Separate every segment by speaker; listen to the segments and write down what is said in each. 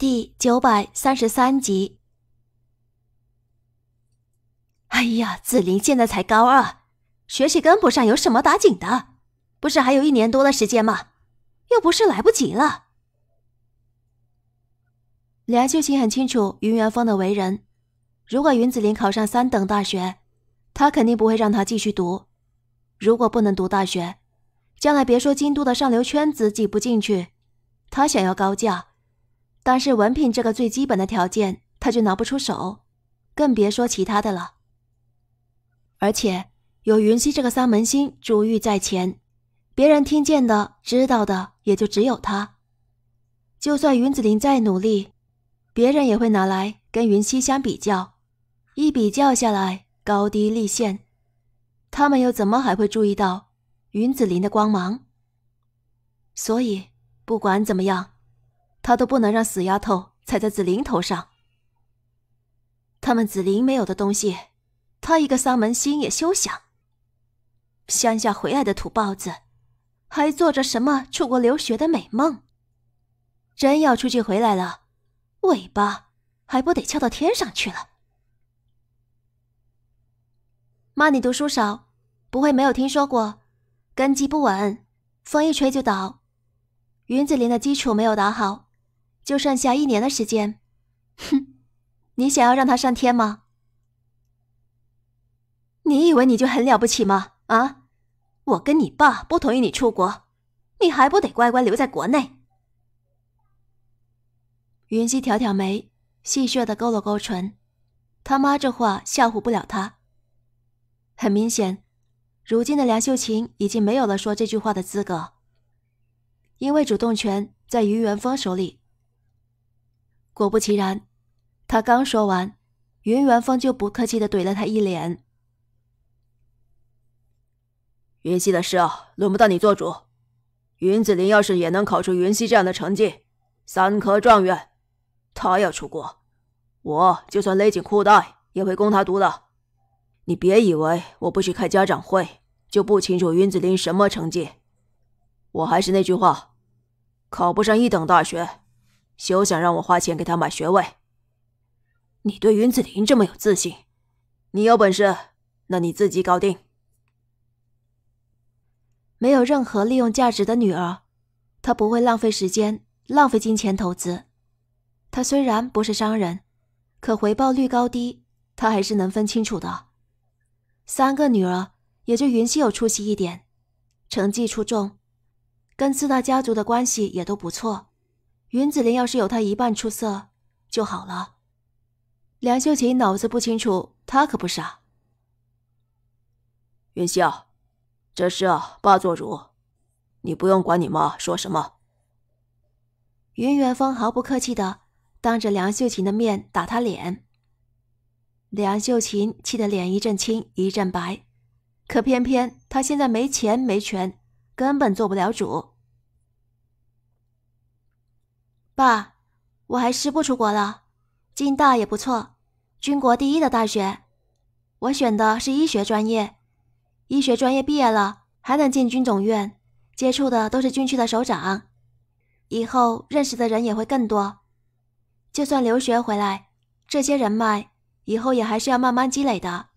Speaker 1: 第九百三十三集。哎呀，子林现在才高二，学习跟不上有什么打紧的？不是还有一年多的时间吗？又不是来不及了。梁秀琴很清楚云元峰的为人，如果云子林考上三等大学，他肯定不会让他继续读；如果不能读大学，将来别说京都的上流圈子挤不进去，他想要高价。但是文凭这个最基本的条件，他就拿不出手，更别说其他的了。而且有云溪这个三门星珠玉在前，别人听见的、知道的也就只有他。就算云子林再努力，别人也会拿来跟云溪相比较，一比较下来高低立现，他们又怎么还会注意到云子林的光芒？所以不管怎么样。他都不能让死丫头踩在子林头上。他们子林没有的东西，他一个丧门星也休想。乡下回来的土包子，还做着什么出国留学的美梦？真要出去回来了，尾巴还不得翘到天上去了？妈，你读书少，不会没有听说过，根基不稳，风一吹就倒。云子林的基础没有打好。就剩下一年的时间，哼，你想要让他上天吗？你以为你就很了不起吗？啊，我跟你爸不同意你出国，你还不得乖乖留在国内？云溪挑挑眉，戏谑的勾了勾唇，他妈这话吓唬不了他。很明显，如今的梁秀琴已经没有了说这句话的资格，因为主动权在于元芳手里。果不其然，他刚说完，云元丰就不客气的怼了他一脸：“云溪的事啊，轮不到你做主。云子林要是也能考出云溪这样的成绩，三科状元，他要出国，我就算勒紧裤带也会供他读的。你别以为我不去开家长会就不清楚云子林什么成绩。我还是那句话，考不上一等大学。”休想让我花钱给他买学位！你对云子林这么有自信，你有本事，那你自己搞定。没有任何利用价值的女儿，她不会浪费时间、浪费金钱投资。她虽然不是商人，可回报率高低，她还是能分清楚的。三个女儿，也就云溪有出息一点，成绩出众，跟四大家族的关系也都不错。云子林要是有他一半出色就好了。梁秀琴脑子不清楚，他可不傻。云霄，这事啊，爸做主，你不用管你妈说什么。云远峰毫不客气的当着梁秀琴的面打他脸。梁秀琴气得脸一阵青一阵白，可偏偏她现在没钱没权，根本做不了主。爸，我还是不出国了。军大也不错，军国第一的大学。我选的是医学专业，医学专业毕业了还能进军总院，接触的都是军区的首长，以后认识的人也会更多。就算留学回来，这些人脉以后也还是要慢慢积累的。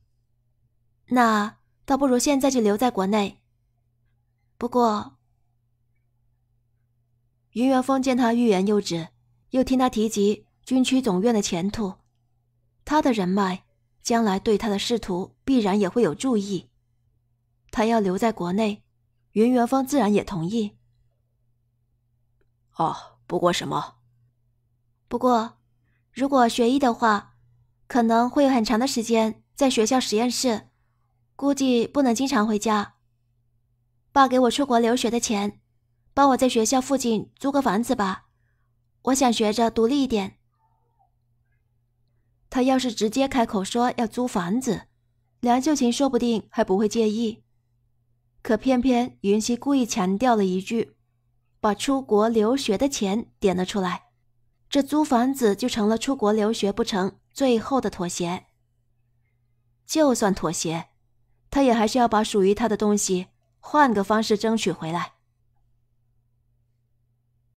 Speaker 1: 那倒不如现在就留在国内。不过。云元峰见他欲言又止，又听他提及军区总院的前途，他的人脉将来对他的仕途必然也会有助意。他要留在国内，云元峰自然也同意。哦，不过什么？不过，如果学医的话，可能会有很长的时间在学校实验室，估计不能经常回家。爸给我出国留学的钱。帮我在学校附近租个房子吧，我想学着独立一点。他要是直接开口说要租房子，梁秀琴说不定还不会介意。可偏偏云溪故意强调了一句，把出国留学的钱点了出来，这租房子就成了出国留学不成最后的妥协。就算妥协，他也还是要把属于他的东西换个方式争取回来。